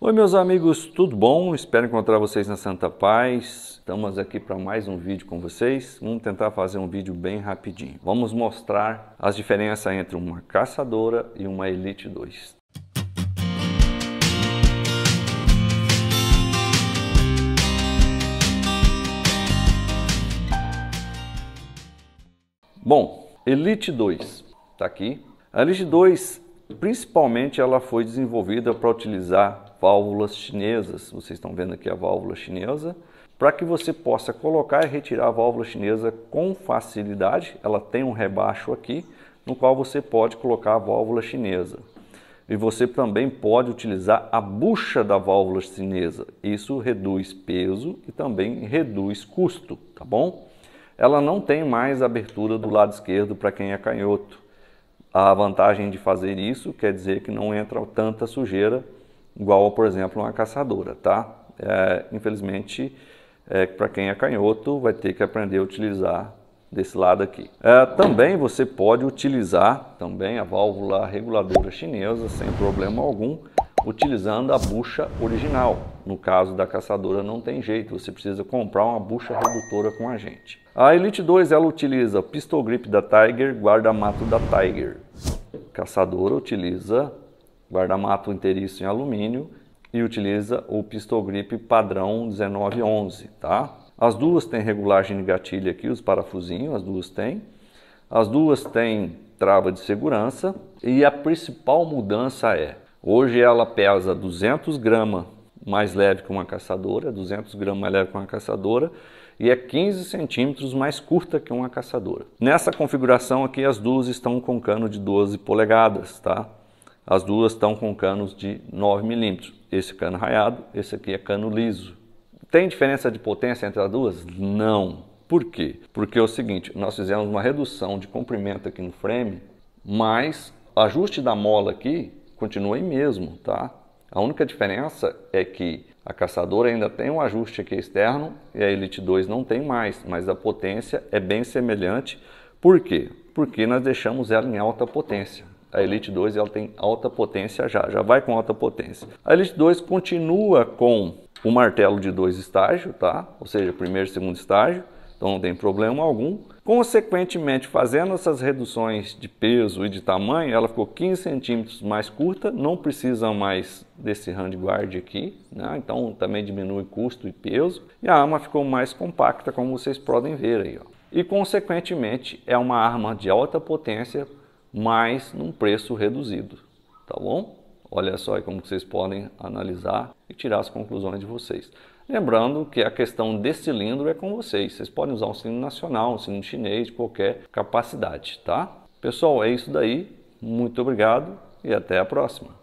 Oi, meus amigos, tudo bom? Espero encontrar vocês na Santa Paz. Estamos aqui para mais um vídeo com vocês. Vamos tentar fazer um vídeo bem rapidinho. Vamos mostrar as diferenças entre uma caçadora e uma Elite 2. Bom, Elite 2 está aqui. A Elite 2, principalmente, ela foi desenvolvida para utilizar válvulas chinesas. Vocês estão vendo aqui a válvula chinesa. Para que você possa colocar e retirar a válvula chinesa com facilidade, ela tem um rebaixo aqui no qual você pode colocar a válvula chinesa. E você também pode utilizar a bucha da válvula chinesa. Isso reduz peso e também reduz custo, tá bom? Ela não tem mais abertura do lado esquerdo para quem é canhoto. A vantagem de fazer isso quer dizer que não entra tanta sujeira igual, por exemplo, uma caçadora, tá? É, infelizmente, é, para quem é canhoto, vai ter que aprender a utilizar desse lado aqui. É, também você pode utilizar também a válvula reguladora chinesa sem problema algum, utilizando a bucha original. No caso da caçadora não tem jeito, você precisa comprar uma bucha redutora com a gente. A Elite 2 ela utiliza pistol grip da Tiger, guarda-mato da Tiger. caçadora utiliza guardamato inteiriço em alumínio e utiliza o pistol grip padrão 1911, tá? As duas têm regulagem de gatilho aqui, os parafusinhos, as duas têm. As duas têm trava de segurança e a principal mudança é, hoje ela pesa 200 gramas mais leve que uma caçadora, 200 gramas mais leve que uma caçadora e é 15 centímetros mais curta que uma caçadora. Nessa configuração aqui as duas estão com cano de 12 polegadas, tá? As duas estão com canos de 9 milímetros. Esse cano raiado, esse aqui é cano liso. Tem diferença de potência entre as duas? Não. Por quê? Porque é o seguinte, nós fizemos uma redução de comprimento aqui no frame, mas o ajuste da mola aqui continua aí mesmo, tá? A única diferença é que a caçadora ainda tem um ajuste aqui externo e a Elite 2 não tem mais, mas a potência é bem semelhante. Por quê? Porque nós deixamos ela em alta potência. A Elite 2 ela tem alta potência já, já vai com alta potência. A Elite 2 continua com o martelo de dois estágios, tá? Ou seja, primeiro e segundo estágio, então não tem problema algum. Consequentemente, fazendo essas reduções de peso e de tamanho, ela ficou 15 centímetros mais curta, não precisa mais desse handguard aqui, né? então também diminui custo e peso. E a arma ficou mais compacta, como vocês podem ver aí. Ó. E consequentemente, é uma arma de alta potência mas num preço reduzido, tá bom? Olha só aí como vocês podem analisar e tirar as conclusões de vocês. Lembrando que a questão de cilindro é com vocês. Vocês podem usar um cilindro nacional, um cilindro chinês, de qualquer capacidade, tá? Pessoal, é isso daí. Muito obrigado e até a próxima.